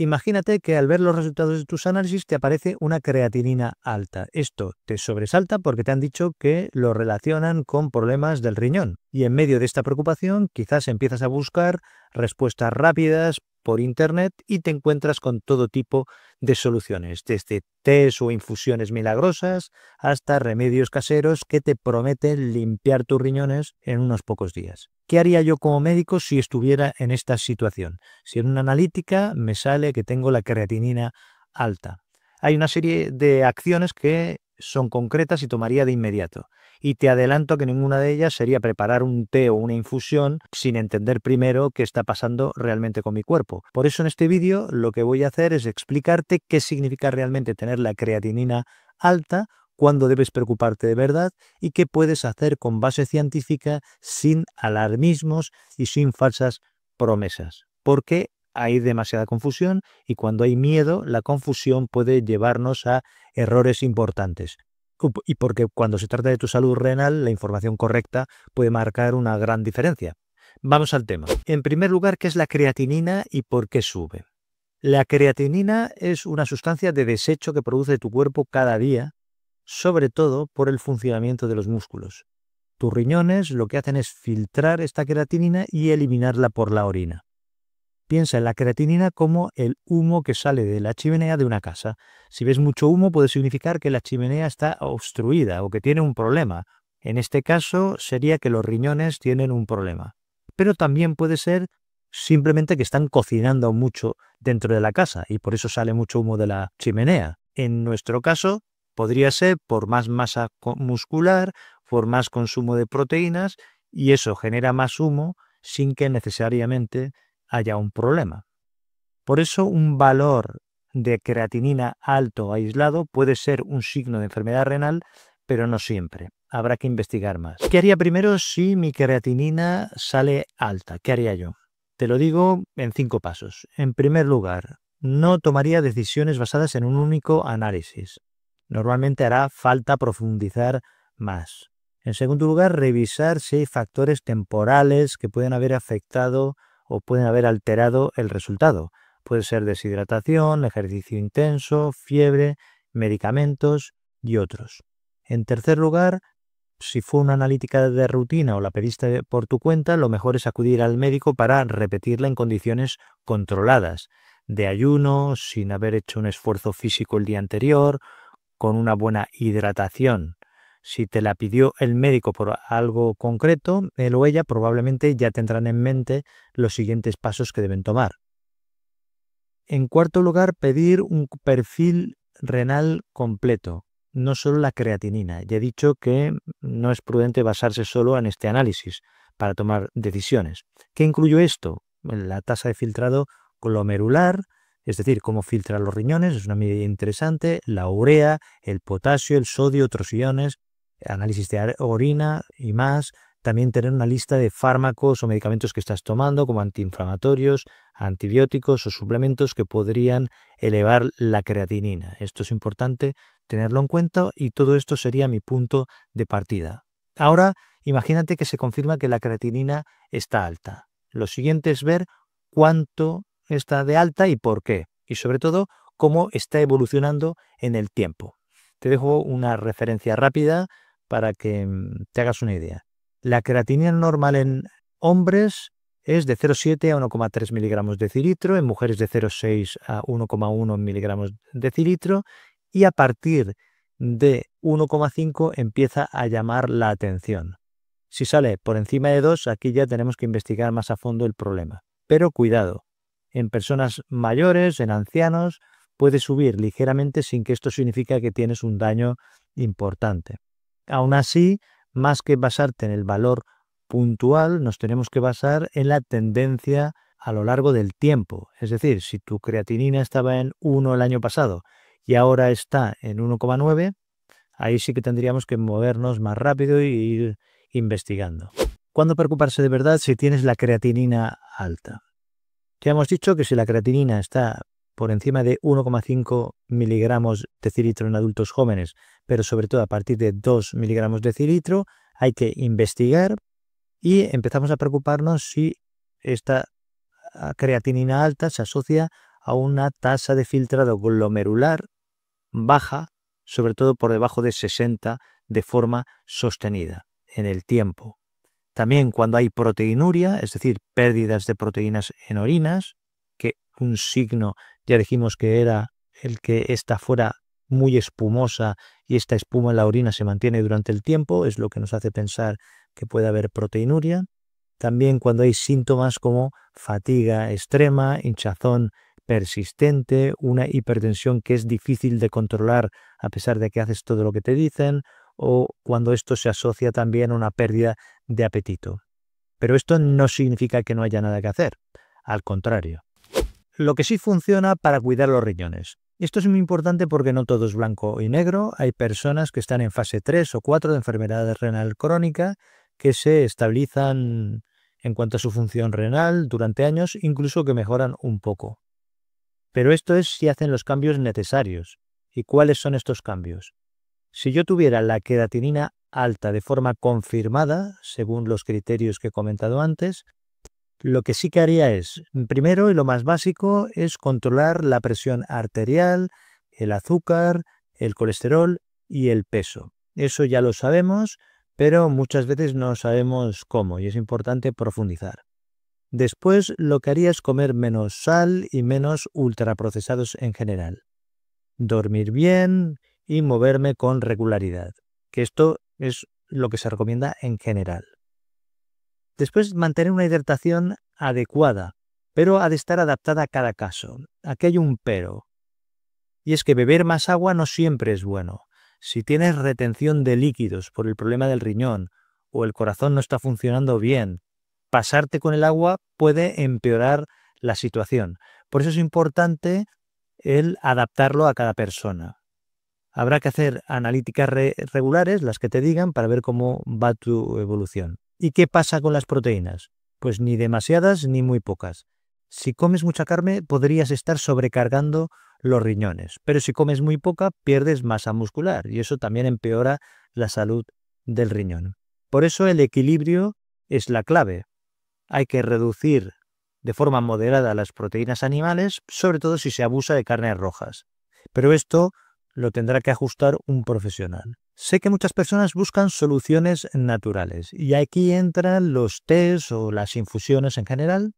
Imagínate que al ver los resultados de tus análisis te aparece una creatinina alta. Esto te sobresalta porque te han dicho que lo relacionan con problemas del riñón. Y en medio de esta preocupación quizás empiezas a buscar respuestas rápidas por Internet y te encuentras con todo tipo de soluciones, desde tés o infusiones milagrosas hasta remedios caseros que te prometen limpiar tus riñones en unos pocos días. ¿Qué haría yo como médico si estuviera en esta situación? Si en una analítica me sale que tengo la creatinina alta. Hay una serie de acciones que son concretas y tomaría de inmediato. Y te adelanto que ninguna de ellas sería preparar un té o una infusión sin entender primero qué está pasando realmente con mi cuerpo. Por eso en este vídeo lo que voy a hacer es explicarte qué significa realmente tener la creatinina alta, cuándo debes preocuparte de verdad y qué puedes hacer con base científica sin alarmismos y sin falsas promesas. Porque hay demasiada confusión y cuando hay miedo, la confusión puede llevarnos a errores importantes. Y porque cuando se trata de tu salud renal, la información correcta puede marcar una gran diferencia. Vamos al tema. En primer lugar, ¿qué es la creatinina y por qué sube? La creatinina es una sustancia de desecho que produce tu cuerpo cada día, sobre todo por el funcionamiento de los músculos. Tus riñones lo que hacen es filtrar esta creatinina y eliminarla por la orina. Piensa en la creatinina como el humo que sale de la chimenea de una casa. Si ves mucho humo puede significar que la chimenea está obstruida o que tiene un problema. En este caso sería que los riñones tienen un problema. Pero también puede ser simplemente que están cocinando mucho dentro de la casa y por eso sale mucho humo de la chimenea. En nuestro caso podría ser por más masa muscular, por más consumo de proteínas y eso genera más humo sin que necesariamente haya un problema. Por eso un valor de creatinina alto aislado puede ser un signo de enfermedad renal, pero no siempre. Habrá que investigar más. ¿Qué haría primero si mi creatinina sale alta? ¿Qué haría yo? Te lo digo en cinco pasos. En primer lugar, no tomaría decisiones basadas en un único análisis. Normalmente hará falta profundizar más. En segundo lugar, revisar si hay factores temporales que pueden haber afectado o pueden haber alterado el resultado. Puede ser deshidratación, ejercicio intenso, fiebre, medicamentos y otros. En tercer lugar, si fue una analítica de rutina o la pediste por tu cuenta, lo mejor es acudir al médico para repetirla en condiciones controladas, de ayuno, sin haber hecho un esfuerzo físico el día anterior, con una buena hidratación. Si te la pidió el médico por algo concreto, él o ella probablemente ya tendrán en mente los siguientes pasos que deben tomar. En cuarto lugar, pedir un perfil renal completo, no solo la creatinina. Ya he dicho que no es prudente basarse solo en este análisis para tomar decisiones. ¿Qué incluyó esto? La tasa de filtrado glomerular, es decir, cómo filtran los riñones, es una medida interesante, la urea, el potasio, el sodio, otros iones, análisis de orina y más. También tener una lista de fármacos o medicamentos que estás tomando, como antiinflamatorios, antibióticos o suplementos que podrían elevar la creatinina. Esto es importante tenerlo en cuenta y todo esto sería mi punto de partida. Ahora, imagínate que se confirma que la creatinina está alta. Lo siguiente es ver cuánto está de alta y por qué. Y sobre todo, cómo está evolucionando en el tiempo. Te dejo una referencia rápida para que mm, te hagas una idea. La creatinina normal en hombres es de 0,7 a 1,3 miligramos de cilitro, en mujeres de 0,6 a 1,1 miligramos de cilitro y a partir de 1,5 empieza a llamar la atención. Si sale por encima de 2, aquí ya tenemos que investigar más a fondo el problema. Pero cuidado, en personas mayores, en ancianos, puede subir ligeramente sin que esto signifique que tienes un daño importante. Aún así, más que basarte en el valor puntual, nos tenemos que basar en la tendencia a lo largo del tiempo. Es decir, si tu creatinina estaba en 1 el año pasado y ahora está en 1,9, ahí sí que tendríamos que movernos más rápido e ir investigando. ¿Cuándo preocuparse de verdad si tienes la creatinina alta? Ya hemos dicho que si la creatinina está por encima de 1,5 miligramos de cilitro en adultos jóvenes, pero sobre todo a partir de 2 miligramos de cilitro, hay que investigar y empezamos a preocuparnos si esta ah, creatinina alta se asocia a una tasa de filtrado glomerular baja, sobre todo por debajo de 60 de forma sostenida en el tiempo. También cuando hay proteinuria, es decir, pérdidas de proteínas en orinas, que un signo ya dijimos que era el que esta fuera muy espumosa y esta espuma en la orina se mantiene durante el tiempo, es lo que nos hace pensar que puede haber proteinuria. También cuando hay síntomas como fatiga extrema, hinchazón persistente, una hipertensión que es difícil de controlar a pesar de que haces todo lo que te dicen, o cuando esto se asocia también a una pérdida de apetito. Pero esto no significa que no haya nada que hacer. Al contrario, lo que sí funciona para cuidar los riñones. Esto es muy importante porque no todo es blanco y negro. Hay personas que están en fase 3 o 4 de enfermedad renal crónica que se estabilizan en cuanto a su función renal durante años, incluso que mejoran un poco. Pero esto es si hacen los cambios necesarios. ¿Y cuáles son estos cambios? Si yo tuviera la queratinina alta de forma confirmada, según los criterios que he comentado antes, lo que sí que haría es, primero y lo más básico, es controlar la presión arterial, el azúcar, el colesterol y el peso. Eso ya lo sabemos, pero muchas veces no sabemos cómo y es importante profundizar. Después lo que haría es comer menos sal y menos ultraprocesados en general. Dormir bien y moverme con regularidad, que esto es lo que se recomienda en general. Después, mantener una hidratación adecuada, pero ha de estar adaptada a cada caso. Aquí hay un pero. Y es que beber más agua no siempre es bueno. Si tienes retención de líquidos por el problema del riñón o el corazón no está funcionando bien, pasarte con el agua puede empeorar la situación. Por eso es importante el adaptarlo a cada persona. Habrá que hacer analíticas regulares, las que te digan, para ver cómo va tu evolución. ¿Y qué pasa con las proteínas? Pues ni demasiadas ni muy pocas. Si comes mucha carne, podrías estar sobrecargando los riñones, pero si comes muy poca, pierdes masa muscular y eso también empeora la salud del riñón. Por eso el equilibrio es la clave. Hay que reducir de forma moderada las proteínas animales, sobre todo si se abusa de carnes rojas. Pero esto lo tendrá que ajustar un profesional. Sé que muchas personas buscan soluciones naturales y aquí entran los tés o las infusiones en general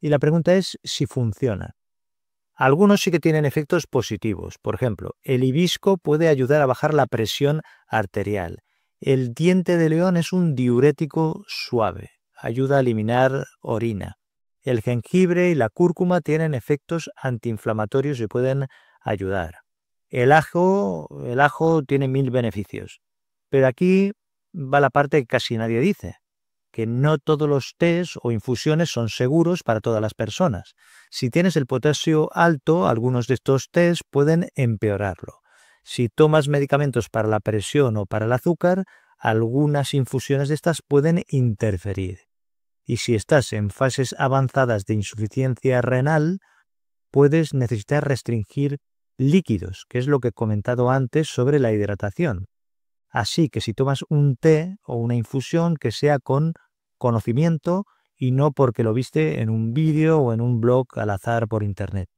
y la pregunta es si funciona. Algunos sí que tienen efectos positivos. Por ejemplo, el hibisco puede ayudar a bajar la presión arterial. El diente de león es un diurético suave, ayuda a eliminar orina. El jengibre y la cúrcuma tienen efectos antiinflamatorios y pueden ayudar. El ajo, el ajo tiene mil beneficios, pero aquí va la parte que casi nadie dice, que no todos los tés o infusiones son seguros para todas las personas. Si tienes el potasio alto, algunos de estos tés pueden empeorarlo. Si tomas medicamentos para la presión o para el azúcar, algunas infusiones de estas pueden interferir. Y si estás en fases avanzadas de insuficiencia renal, puedes necesitar restringir líquidos, que es lo que he comentado antes sobre la hidratación. Así que si tomas un té o una infusión que sea con conocimiento y no porque lo viste en un vídeo o en un blog al azar por internet.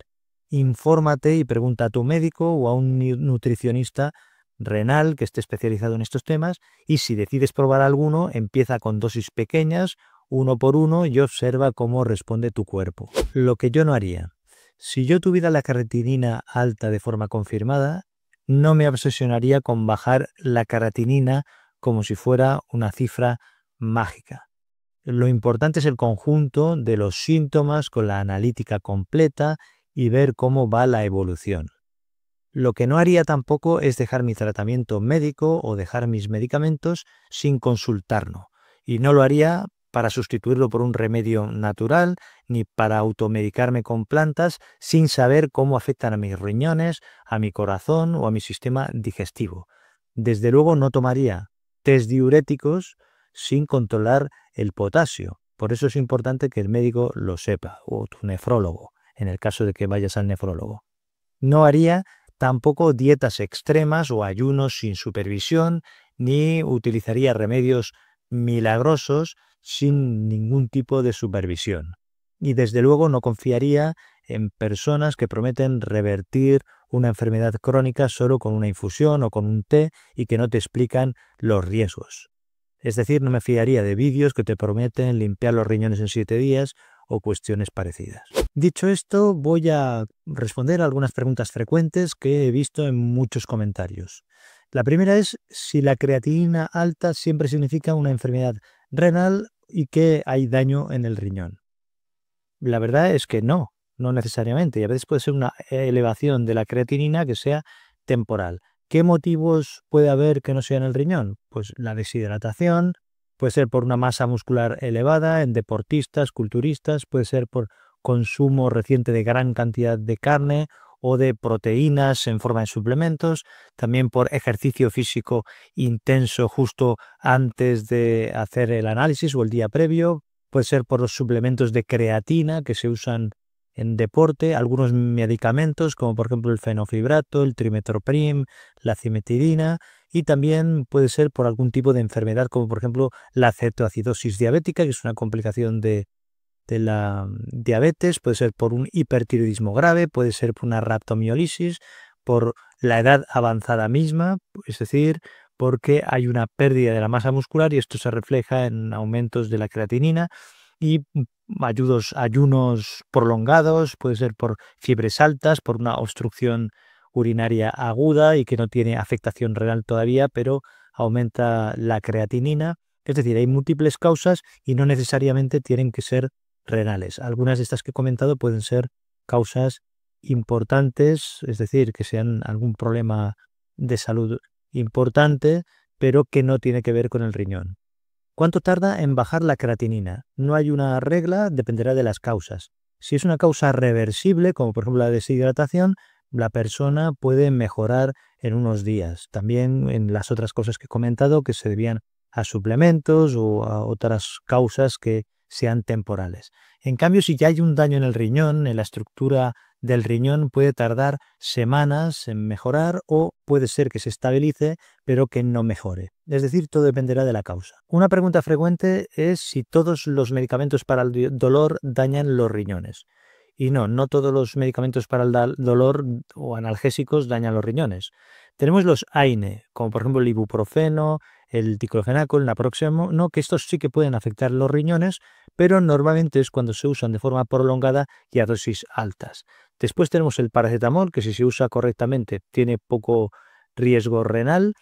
Infórmate y pregunta a tu médico o a un nutricionista renal que esté especializado en estos temas y si decides probar alguno, empieza con dosis pequeñas, uno por uno y observa cómo responde tu cuerpo. Lo que yo no haría, si yo tuviera la carotinina alta de forma confirmada, no me obsesionaría con bajar la carotinina como si fuera una cifra mágica. Lo importante es el conjunto de los síntomas con la analítica completa y ver cómo va la evolución. Lo que no haría tampoco es dejar mi tratamiento médico o dejar mis medicamentos sin consultarlo. Y no lo haría para sustituirlo por un remedio natural, ni para automedicarme con plantas sin saber cómo afectan a mis riñones, a mi corazón o a mi sistema digestivo. Desde luego no tomaría test diuréticos sin controlar el potasio. Por eso es importante que el médico lo sepa, o tu nefrólogo, en el caso de que vayas al nefrólogo. No haría tampoco dietas extremas o ayunos sin supervisión, ni utilizaría remedios milagrosos sin ningún tipo de supervisión. Y desde luego no confiaría en personas que prometen revertir una enfermedad crónica solo con una infusión o con un té y que no te explican los riesgos. Es decir, no me fiaría de vídeos que te prometen limpiar los riñones en siete días o cuestiones parecidas. Dicho esto, voy a responder a algunas preguntas frecuentes que he visto en muchos comentarios. La primera es si la creatina alta siempre significa una enfermedad renal y que hay daño en el riñón. La verdad es que no, no necesariamente. Y a veces puede ser una eh, elevación de la creatinina que sea temporal. ¿Qué motivos puede haber que no sea en el riñón? Pues la deshidratación, puede ser por una masa muscular elevada en deportistas, culturistas, puede ser por consumo reciente de gran cantidad de carne o de proteínas en forma de suplementos, también por ejercicio físico intenso justo antes de hacer el análisis o el día previo, puede ser por los suplementos de creatina que se usan en deporte, algunos medicamentos como por ejemplo el fenofibrato, el trimetoprim, la cimetidina y también puede ser por algún tipo de enfermedad como por ejemplo la cetoacidosis diabética, que es una complicación de de la mm, diabetes, puede ser por un hipertiroidismo grave, puede ser por una raptomiolisis, por la edad avanzada misma, es decir, porque hay una pérdida de la masa muscular y esto se refleja en aumentos de la creatinina y mm, ayudos, ayunos prolongados, puede ser por fiebres altas, por una obstrucción urinaria aguda y que no tiene afectación renal todavía, pero aumenta la creatinina. Es decir, hay múltiples causas y no necesariamente tienen que ser renales. Algunas de estas que he comentado pueden ser causas importantes, es decir, que sean algún problema de salud importante, pero que no tiene que ver con el riñón. ¿Cuánto tarda en bajar la creatinina? No hay una regla, dependerá de las causas. Si es una causa reversible, como por ejemplo la deshidratación, la persona puede mejorar en unos días. También en las otras cosas que he comentado que se debían a suplementos o a otras causas que sean temporales. En cambio, si ya hay un daño en el riñón, en la estructura del riñón puede tardar semanas en mejorar o puede ser que se estabilice pero que no mejore. Es decir, todo dependerá de la causa. Una pregunta frecuente es si todos los medicamentos para el dolor dañan los riñones. Y no, no todos los medicamentos para el dolor o analgésicos dañan los riñones. Tenemos los AINE, como por ejemplo el ibuprofeno, el ticlofenaco, el naproxeno, no, que estos sí que pueden afectar los riñones, pero normalmente es cuando se usan de forma prolongada y a dosis altas. Después tenemos el paracetamol, que si se usa correctamente tiene poco riesgo renal.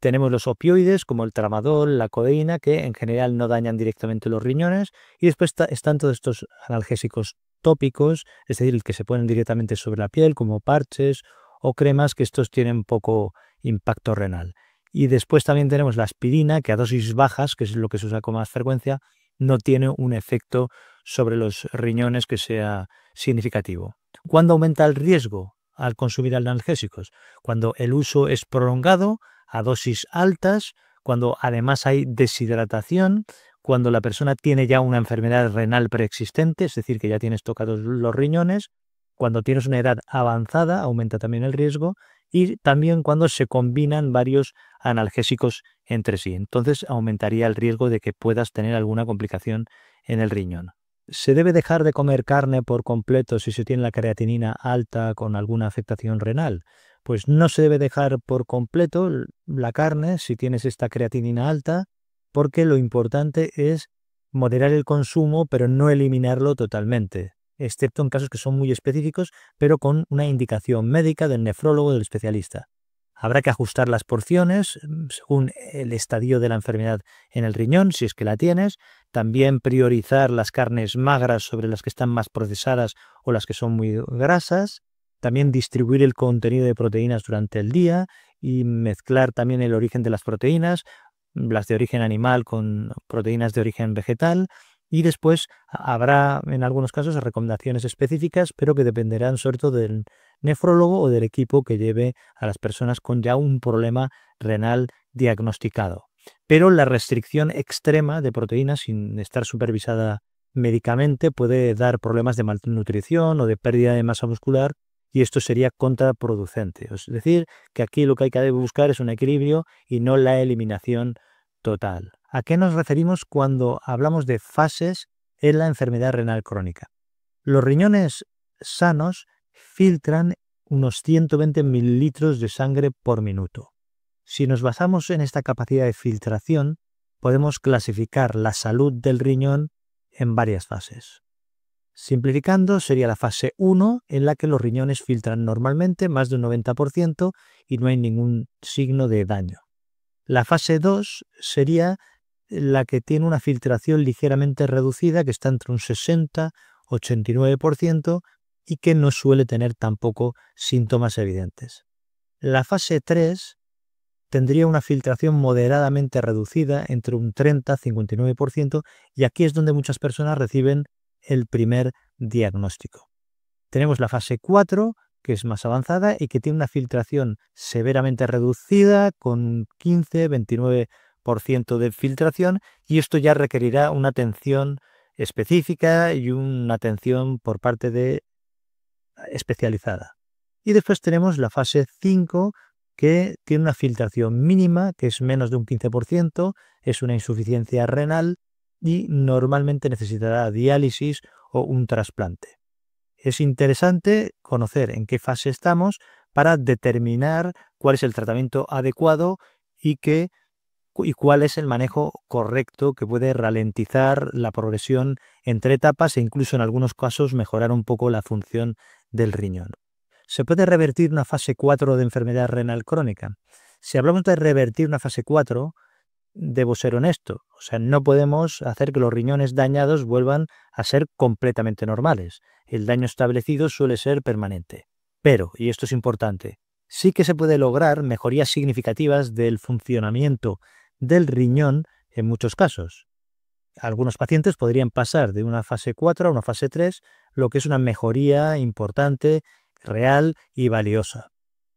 Tenemos los opioides como el tramadol, la codeína, que en general no dañan directamente los riñones. Y después están todos estos analgésicos tópicos, es decir, que se ponen directamente sobre la piel, como parches o cremas, que estos tienen poco impacto renal. Y después también tenemos la aspirina, que a dosis bajas, que es lo que se usa con más frecuencia, no tiene un efecto sobre los riñones que sea significativo. ¿Cuándo aumenta el riesgo al consumir analgésicos? Cuando el uso es prolongado, a dosis altas, cuando además hay deshidratación, cuando la persona tiene ya una enfermedad renal preexistente, es decir, que ya tienes tocados los riñones, cuando tienes una edad avanzada, aumenta también el riesgo, y también cuando se combinan varios analgésicos entre sí. Entonces aumentaría el riesgo de que puedas tener alguna complicación en el riñón. ¿Se debe dejar de comer carne por completo si se tiene la creatinina alta con alguna afectación renal? Pues no se debe dejar por completo la carne si tienes esta creatinina alta, porque lo importante es moderar el consumo pero no eliminarlo totalmente excepto en casos que son muy específicos, pero con una indicación médica del nefrólogo o del especialista. Habrá que ajustar las porciones mm, según el estadio de la enfermedad en el riñón, si es que la tienes. También priorizar las carnes magras sobre las que están más procesadas o las que son muy grasas. También distribuir el contenido de proteínas durante el día y mezclar también el origen de las proteínas, mm, las de origen animal con proteínas de origen vegetal y después habrá en algunos casos recomendaciones específicas, pero que dependerán sobre todo del nefrólogo o del equipo que lleve a las personas con ya un problema renal diagnosticado. Pero la restricción extrema de proteínas sin estar supervisada médicamente puede dar problemas de malnutrición o de pérdida de masa muscular y esto sería contraproducente. Es decir, que aquí lo que hay que buscar es un equilibrio y no la eliminación total a qué nos referimos cuando hablamos de fases en la enfermedad renal crónica. Los riñones sanos filtran unos 120 mililitros de sangre por minuto. Si nos basamos en esta capacidad de filtración, podemos clasificar la salud del riñón en varias fases. Simplificando, sería la fase 1, en la que los riñones filtran normalmente más de un 90% y no hay ningún signo de daño. La fase 2 sería la que tiene una filtración ligeramente reducida, que está entre un 60-89% y que no suele tener tampoco síntomas evidentes. La fase 3 tendría una filtración moderadamente reducida entre un 30-59% y aquí es donde muchas personas reciben el primer diagnóstico. Tenemos la fase 4, que es más avanzada y que tiene una filtración severamente reducida con 15-29 de filtración y esto ya requerirá una atención específica y una atención por parte de ah, especializada. Y después tenemos la fase 5 que tiene una filtración mínima que es menos de un 15%, es una insuficiencia renal y normalmente necesitará diálisis o un trasplante. Es interesante conocer en qué fase estamos para determinar cuál es el tratamiento adecuado y que y cuál es el manejo correcto que puede ralentizar la progresión entre etapas e incluso en algunos casos mejorar un poco la función del riñón. ¿Se puede revertir una fase 4 de enfermedad renal crónica? Si hablamos de revertir una fase 4, debo ser honesto. O sea, no podemos hacer que los riñones dañados vuelvan a ser completamente normales. El daño establecido suele ser permanente. Pero, y esto es importante, sí que se puede lograr mejorías significativas del funcionamiento del riñón en muchos casos. Algunos pacientes podrían pasar de una fase 4 a una fase 3, lo que es una mejoría importante, real y valiosa.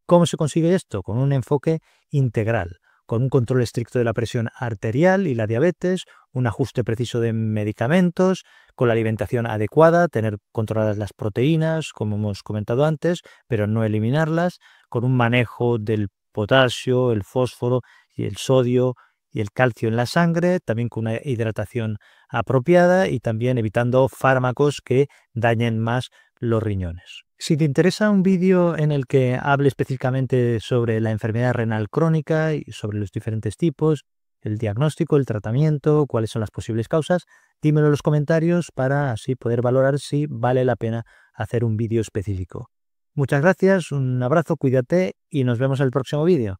¿Cómo se consigue esto? Con un enfoque integral, con un control estricto de la presión arterial y la diabetes, un ajuste preciso de medicamentos, con la alimentación adecuada, tener controladas las proteínas, como hemos comentado antes, pero no eliminarlas, con un manejo del potasio, el fósforo y el sodio, y el calcio en la sangre, también con una hidratación apropiada y también evitando fármacos que dañen más los riñones. Si te interesa un vídeo en el que hable específicamente sobre la enfermedad renal crónica y sobre los diferentes tipos, el diagnóstico, el tratamiento, cuáles son las posibles causas, dímelo en los comentarios para así poder valorar si vale la pena hacer un vídeo específico. Muchas gracias, un abrazo, cuídate y nos vemos en el próximo vídeo.